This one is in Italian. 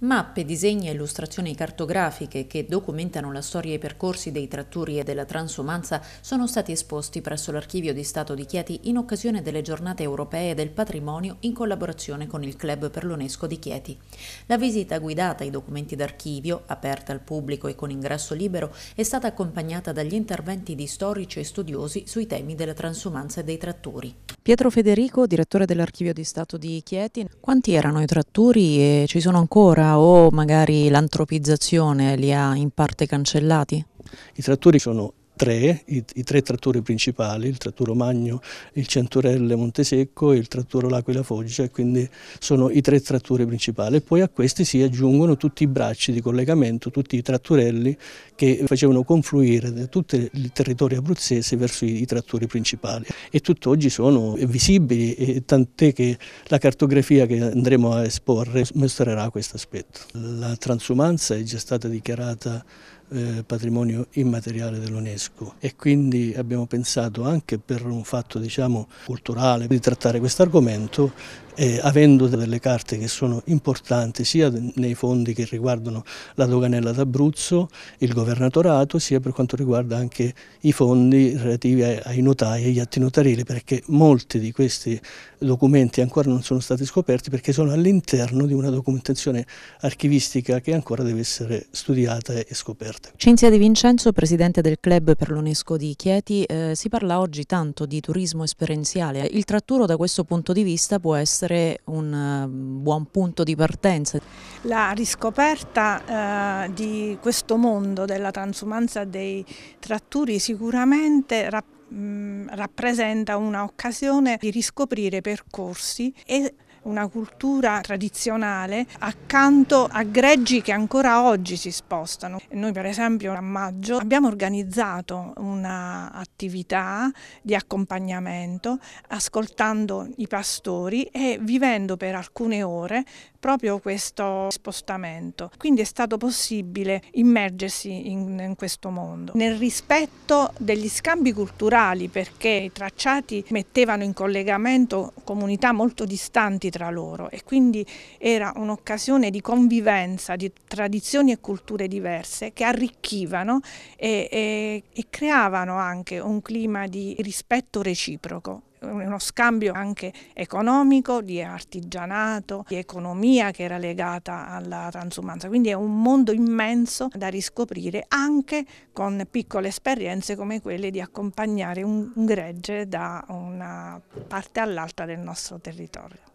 Mappe, disegni e illustrazioni cartografiche che documentano la storia e i percorsi dei trattori e della transumanza sono stati esposti presso l'Archivio di Stato di Chieti in occasione delle giornate europee del patrimonio in collaborazione con il Club per l'UNESCO di Chieti. La visita guidata ai documenti d'archivio, aperta al pubblico e con ingresso libero, è stata accompagnata dagli interventi di storici e studiosi sui temi della transumanza e dei trattori. Pietro Federico, direttore dell'Archivio di Stato di Chieti, quanti erano i trattori e ci sono ancora o magari l'antropizzazione li ha in parte cancellati? I trattori sono tre, i, i, tre trattori principali, il tratturo Magno, il Centurelle Montesecco e il tratturo L'Aquila Foggia, quindi sono i tre trattori principali. E poi a questi si aggiungono tutti i bracci di collegamento, tutti i tratturelli che facevano confluire tutto il territorio abruzzese verso i, i trattori principali. E tutt'oggi sono visibili, e tant'è che la cartografia che andremo a esporre mostrerà questo aspetto. La transumanza è già stata dichiarata eh, patrimonio immateriale dell'UNESCO e quindi abbiamo pensato anche per un fatto diciamo, culturale di trattare questo argomento eh, avendo delle carte che sono importanti sia nei fondi che riguardano la doganella d'Abruzzo, il governatorato, sia per quanto riguarda anche i fondi relativi ai notai e agli atti notarili, perché molti di questi documenti ancora non sono stati scoperti perché sono all'interno di una documentazione archivistica che ancora deve essere studiata e scoperta. Cinzia Di Vincenzo, presidente del club per l'UNESCO di Chieti, eh, si parla oggi tanto di turismo esperienziale. Il tratturo da questo punto di vista può essere essere un mm, buon punto di partenza. La riscoperta eh, di questo mondo della transumanza dei tratturi sicuramente mm, rappresenta rappresenta un'occasione di riscoprire percorsi e una cultura tradizionale accanto a greggi che ancora oggi si spostano. Noi per esempio a maggio abbiamo organizzato un'attività di accompagnamento ascoltando i pastori e vivendo per alcune ore proprio questo spostamento. Quindi è stato possibile immergersi in, in questo mondo. Nel rispetto degli scambi culturali perché i tracciati mettevano in collegamento comunità molto distanti tra loro e quindi era un'occasione di convivenza di tradizioni e culture diverse che arricchivano e, e, e creavano anche un clima di rispetto reciproco uno scambio anche economico, di artigianato, di economia che era legata alla transumanza. Quindi è un mondo immenso da riscoprire anche con piccole esperienze come quelle di accompagnare un gregge da una parte all'altra del nostro territorio.